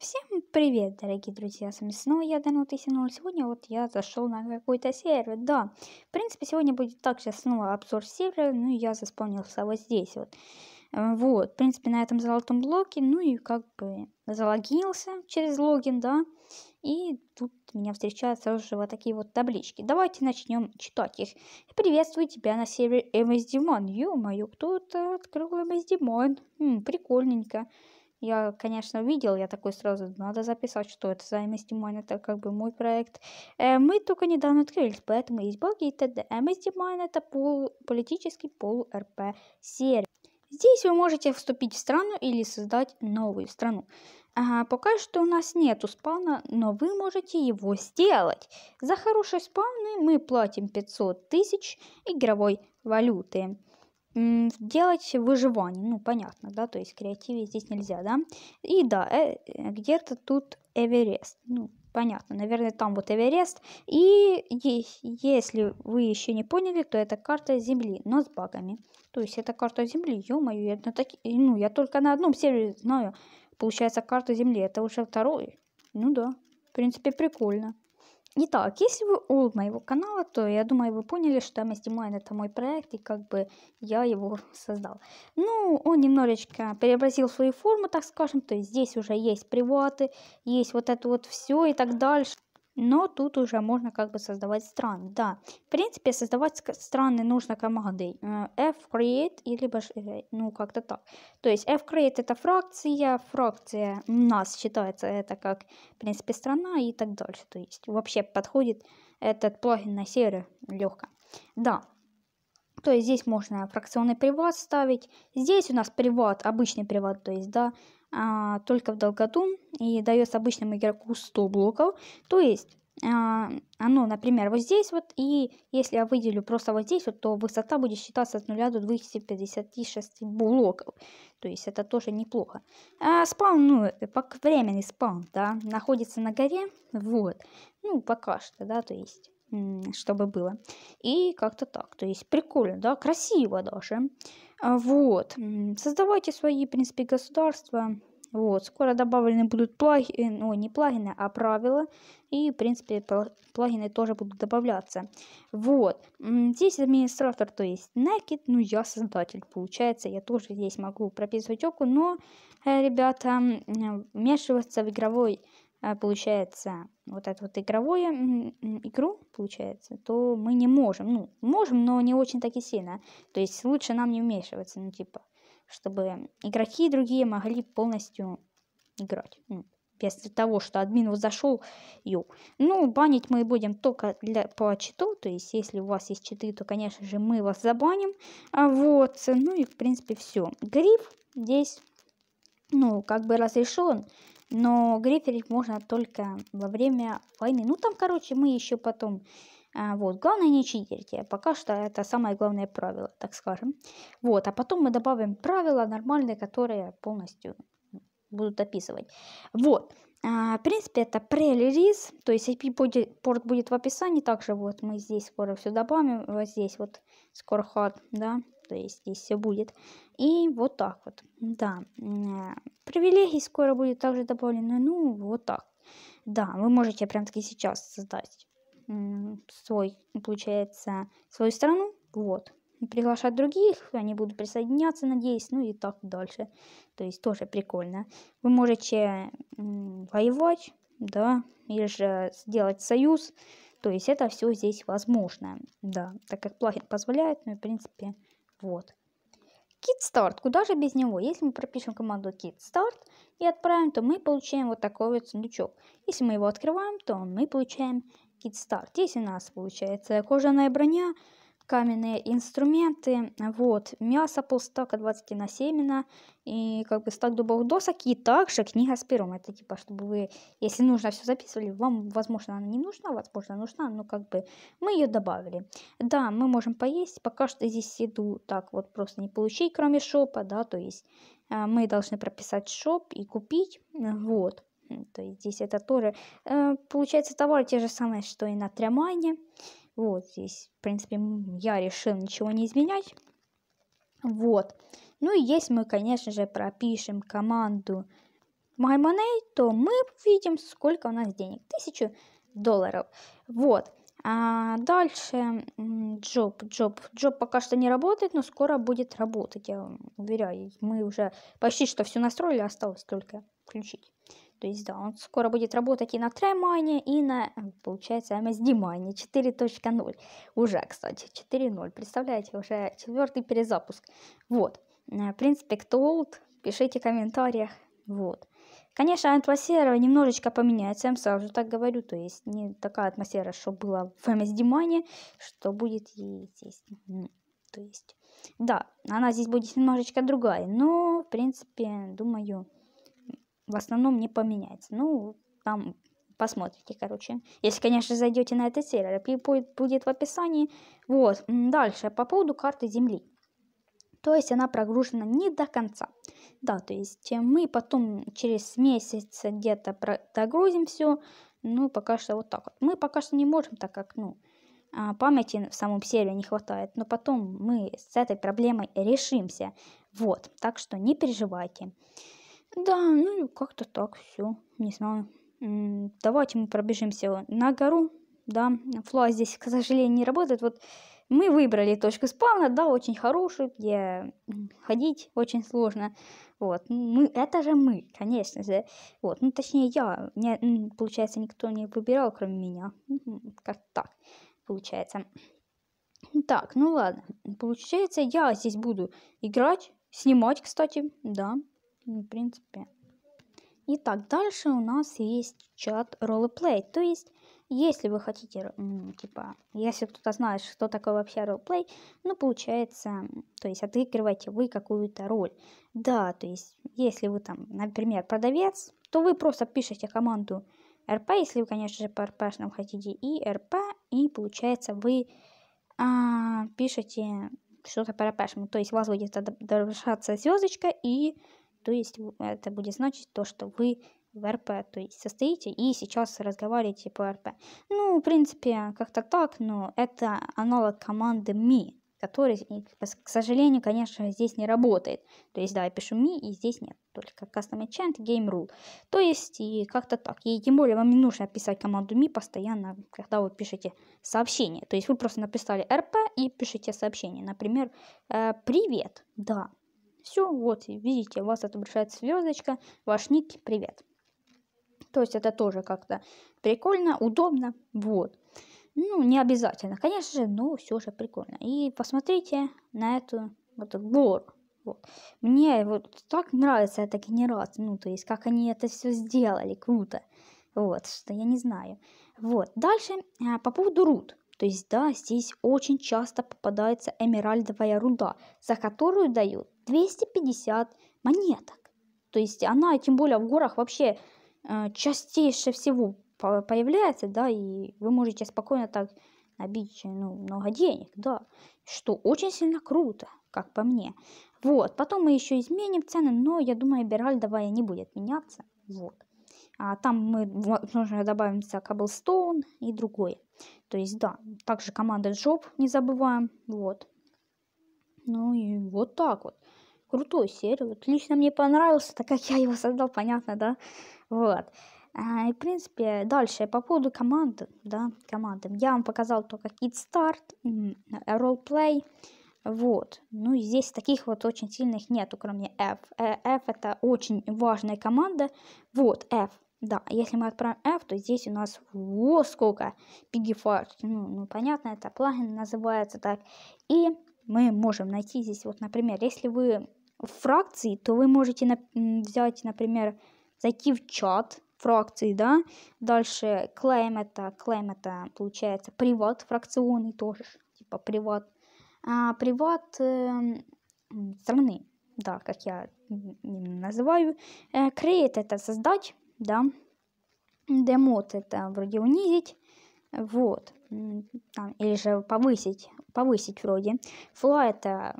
Всем привет, дорогие друзья, с вами снова я, Данут и Сегодня вот я зашел на какой-то сервер, да. В принципе, сегодня будет также снова обзор сервера, ну я заспавнился вот здесь вот. Э, вот, в принципе, на этом золотом блоке, ну и как бы залогинился через логин, да. И тут меня встречают сразу же вот такие вот таблички. Давайте начнем читать их. Приветствую тебя на сервере MS Demon. Ё-моё, кто-то открыл MS Хм, прикольненько. Я, конечно, видел, я такой сразу, надо записать, что это за MSDMine, это как бы мой проект. Э, мы только недавно открылись, поэтому есть баги и т.д. MSDMine это полу политический полу-РП сервис. Здесь вы можете вступить в страну или создать новую страну. А, пока что у нас нету спавна, но вы можете его сделать. За хорошие спавны мы платим 500 тысяч игровой валюты делать выживание. Ну, понятно, да, то есть креативе здесь нельзя, да. И да, э, э, где-то тут Эверест. Ну, понятно, наверное, там вот Эверест. И если вы еще не поняли, то это карта Земли, но с багами. То есть это карта Земли, ё-моё, ну, я только на одном сервере знаю, получается, карта Земли. Это уже второй. Ну да, в принципе, прикольно. Итак, если вы ол моего канала, то я думаю, вы поняли, что MSDMine это мой проект, и как бы я его создал. Ну, он немножечко преобразил свою форму, так скажем, то есть здесь уже есть приваты, есть вот это вот все и так дальше. Но тут уже можно как бы создавать страны. Да, в принципе, создавать страны нужно командой э, f-create, или э, ну, как-то так. То есть f-create это фракция, фракция у нас считается это как, в принципе, страна и так дальше. То есть вообще подходит этот плагин на сервер легко. Да, то есть здесь можно фракционный приват ставить. Здесь у нас приват, обычный приват, то есть, да, а, только в долготу и дается обычному игроку 100 блоков. То есть а, оно, например, вот здесь вот, и если я выделю просто вот здесь вот, то высота будет считаться от 0 до 256 блоков. То есть это тоже неплохо. А спаун, ну, э, временный спаун, да, находится на горе, вот. Ну, пока что, да, то есть чтобы было. И как-то так. То есть прикольно, да, красиво даже. А, вот. Создавайте свои, в принципе, государства. Вот, скоро добавлены будут плагины, э, ну, ой, не плагины, а правила. И, в принципе, плагины тоже будут добавляться. Вот, здесь администратор, то есть Naked, ну я создатель, получается. Я тоже здесь могу прописывать оку, но, э, ребята, э, вмешиваться в игровой а, получается, вот эту вот игровую игру, получается, то мы не можем. Ну, можем, но не очень так и сильно. То есть лучше нам не вмешиваться, ну, типа, чтобы игроки другие могли полностью играть. Ну, без того, что админ вот зашел, ю. Ну, банить мы будем только для, по читу, то есть, если у вас есть читы, то, конечно же, мы вас забаним. А вот, ну и, в принципе, все. Гриф здесь ну, как бы разрешен, но гриферить можно только во время войны. Ну, там, короче, мы еще потом... А, вот, главное не читерьте. А пока что это самое главное правило, так скажем. Вот, а потом мы добавим правила нормальные, которые полностью будут описывать. Вот. А, в принципе, это пререлиз, то есть IP-порт будет в описании, также вот мы здесь скоро все добавим, вот здесь вот скоро хат, да, то есть здесь все будет. И вот так вот, да. Привилегии скоро будет также добавлено, ну, вот так. Да, вы можете прям таки сейчас создать свой, получается, свою страну, вот. Приглашать других, они будут присоединяться, надеюсь, ну и так дальше. То есть тоже прикольно. Вы можете воевать, да, или же сделать союз, то есть это все здесь возможно, да, так как плагин позволяет, ну и в принципе вот. Kit start, куда же без него? Если мы пропишем команду kit start и отправим, то мы получаем вот такой вот сундучок. Если мы его открываем, то мы получаем kit start. Здесь у нас получается кожаная броня, каменные инструменты, вот, мясо полстака, 20 на семена, и как бы стак дубовых досок, и также книга с пером, это типа, чтобы вы, если нужно, все записывали, вам, возможно, она не нужна, возможно, нужна, но как бы мы ее добавили. Да, мы можем поесть, пока что здесь еду так вот просто не получить, кроме шопа, да, то есть э, мы должны прописать шоп и купить, вот. То есть здесь это тоже, э, получается, товары те же самые, что и на Трямане. Вот здесь, в принципе, я решил ничего не изменять. Вот. Ну и если мы, конечно же, пропишем команду MyMoney, то мы видим, сколько у нас денег. Тысячу долларов. Вот. А дальше джоб, джоб. Джоб пока что не работает, но скоро будет работать, я вам уверяю. Мы уже почти что все настроили, осталось только включить. То есть, да, он скоро будет работать и на трэмайне, и на, получается, MSD-майне 4.0. Уже, кстати, 4.0. Представляете, уже четвертый перезапуск. Вот. Э, в принципе, кто old, пишите в комментариях. Вот. Конечно, атмосфера немножечко поменяется, я вам сразу так говорю. То есть, не такая атмосфера, что была в msd что будет и здесь. То есть, да, она здесь будет немножечко другая. Но, в принципе, думаю в основном не поменяется. Ну, там посмотрите, короче. Если, конечно, зайдете на этот сервер, будет будет в описании. Вот, дальше, по поводу карты Земли. То есть она прогружена не до конца. Да, то есть э, мы потом через месяц где-то догрузим все. Ну, пока что вот так вот. Мы пока что не можем, так как, ну, а, памяти в самом сервере не хватает. Но потом мы с этой проблемой решимся. Вот, так что не переживайте. Да, ну как-то так, все, не знаю. Давайте мы пробежимся на гору, да, фла здесь, к сожалению, не работает. Вот мы выбрали точку спавна, да, очень хорошую, где ходить очень сложно. Вот, мы, это же мы, конечно же. Вот, ну точнее я, не, получается, никто не выбирал, кроме меня. Как так, получается. Так, ну ладно. Получается, я здесь буду играть, снимать, кстати, да. Ну, в принципе. Итак, дальше у нас есть чат роллплей. То есть, если вы хотите, типа, если кто-то знает, что такое вообще роллплей, ну, получается, то есть, отыгрываете вы какую-то роль. Да, то есть, если вы там, например, продавец, то вы просто пишете команду РП, если вы, конечно же, по РПшным хотите, и РП, и получается, вы а, пишете что-то по РПшному. То есть, у вас будет отображаться звездочка и то есть это будет значить то, что вы в РП, то есть состоите и сейчас разговариваете по РП. Ну, в принципе, как-то так, но это аналог команды me, который, к сожалению, конечно, здесь не работает. То есть, да, я пишу me, и здесь нет, только custom enchant, game rule. То есть, и как-то так. И тем более вам не нужно писать команду me постоянно, когда вы пишете сообщение. То есть, вы просто написали rp и пишите сообщение. Например, э, «Привет», да, все, вот, видите, у вас отображается звездочка, ваш ник, привет. То есть это тоже как-то прикольно, удобно, вот. Ну, не обязательно, конечно же, но все же прикольно. И посмотрите на эту вот гору. Вот. Мне вот так нравится эта генерация, ну, то есть, как они это все сделали, круто. Вот, что я не знаю. Вот, дальше а, по поводу руд. То есть, да, здесь очень часто попадается эмеральдовая руда, за которую дают 250 монеток. То есть она, тем более в горах вообще э, частейше всего появляется, да, и вы можете спокойно так набить ну, много денег, да, что очень сильно круто, как по мне. Вот, потом мы еще изменим цены, но я думаю, Беральдовая не будет меняться, вот. А там мы, возможно, добавимся Cobblestone и другое. То есть, да, также команда Джоб не забываем, вот. Ну и вот так вот крутую серию. Вот лично мне понравился, так как я его создал, понятно, да? Вот. А, и, в принципе, дальше по поводу команды, да, команды. Я вам показал только кит-старт, ролл вот. Ну, здесь таких вот очень сильных нету, кроме F. Э, F это очень важная команда. Вот, F. Да, если мы отправим F, то здесь у нас во сколько Piggyfarts. Ну, ну, понятно, это плагин называется так. И мы можем найти здесь, вот, например, если вы фракции, то вы можете взять, например, зайти в чат фракции, да, дальше claim это, claim это получается приват фракционный тоже, типа приват, а, приват э, страны, да, как я называю, э, create это создать, да, демот это вроде унизить, вот, там, или же повысить, повысить вроде. Фло это,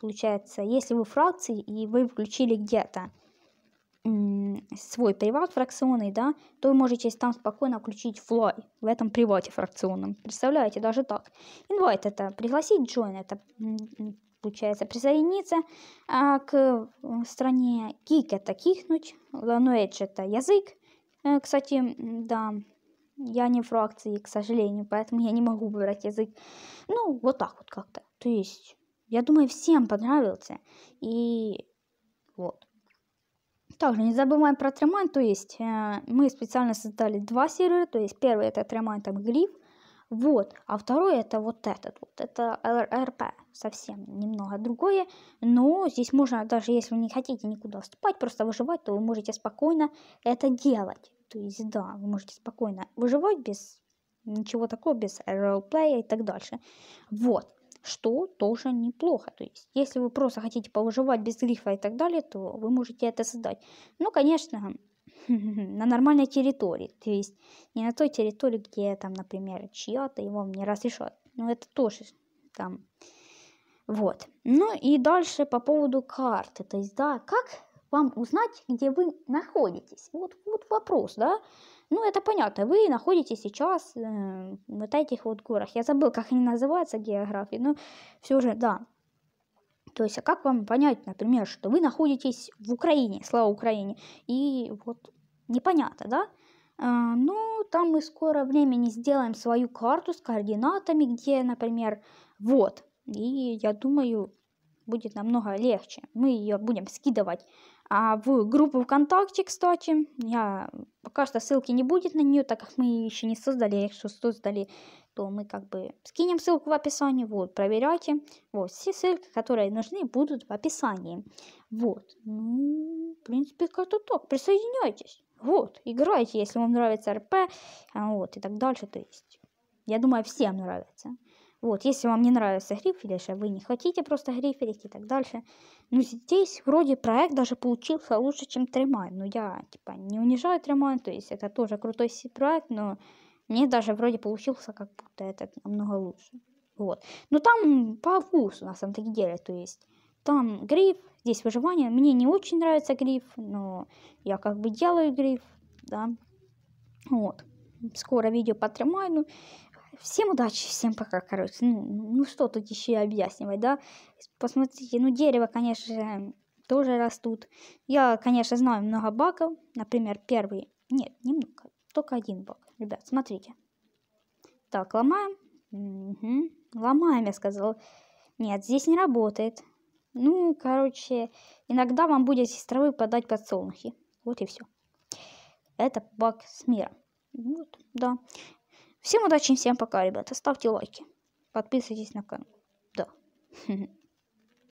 получается, если вы фракции и вы включили где-то свой приват фракционный, да, то вы можете там спокойно включить флой в этом привате фракционном. Представляете, даже так. Инвайт это пригласить join, это получается присоединиться а, к стране. Кик это кикнуть, language это язык. Э, кстати, да, я не фракции, к сожалению, поэтому я не могу выбрать язык. Ну, вот так вот как-то. То есть, я думаю, всем понравился. И вот. Также не забываем про тремайн, то есть э, мы специально создали два сервера, то есть первый это тремайн, там гриф, вот, а второй это вот этот вот, это ЛРП, совсем немного другое, но здесь можно, даже если вы не хотите никуда вступать, просто выживать, то вы можете спокойно это делать. То есть, да, вы можете спокойно выживать без ничего такого, без ролплея и так дальше. Вот, что тоже неплохо. То есть, если вы просто хотите повыживать без грифа и так далее, то вы можете это создать. Ну, конечно, на нормальной территории. То есть, не на той территории, где там, например, чья-то его вам не разрешат. Но ну, это тоже там... Вот. Ну и дальше по поводу карты. То есть, да, как вам узнать, где вы находитесь. Вот, вот вопрос, да? Ну, это понятно, вы находитесь сейчас э, вот этих вот горах. Я забыл, как они называются, географии, но все же, да. То есть, а как вам понять, например, что вы находитесь в Украине, слава Украине, и вот непонятно, да? Э, ну, там мы скоро времени сделаем свою карту с координатами, где, например, вот. И я думаю, будет намного легче. Мы ее будем скидывать а, в группу ВКонтакте, кстати. Я, э, пока что ссылки не будет на нее, так как мы еще не создали. Я еще создали, то мы как бы скинем ссылку в описании. Вот, проверяйте. Вот, все ссылки, которые нужны, будут в описании. Вот. Ну, в принципе, как-то так. Присоединяйтесь. Вот, играйте, если вам нравится РП. А, вот, и так дальше. То есть, я думаю, всем нравится. Вот, если вам не нравится грифелишь, а вы не хотите просто грифелить и так дальше. Ну, здесь вроде проект даже получился лучше, чем Тремайн. Но я, типа, не унижаю Тремайн, то есть это тоже крутой проект, но мне даже вроде получился как будто этот намного лучше. Вот. Но там по вкусу, на самом деле, то есть там гриф, здесь выживание. Мне не очень нравится гриф, но я как бы делаю гриф, да. Вот. Скоро видео по Тремайну. Всем удачи, всем пока, короче. Ну, ну что тут еще объяснивать, да? Посмотрите, ну дерево, конечно, тоже растут. Я, конечно, знаю много баков. Например, первый... Нет, немного. Только один бак. Ребят, смотрите. Так, ломаем. Угу. Ломаем, я сказал. Нет, здесь не работает. Ну, короче, иногда вам будет из травы подать подсолнухи. Вот и все. Это баг с миром. Вот, да. Всем удачи, и всем пока, ребята. Ставьте лайки. Подписывайтесь на канал. Да.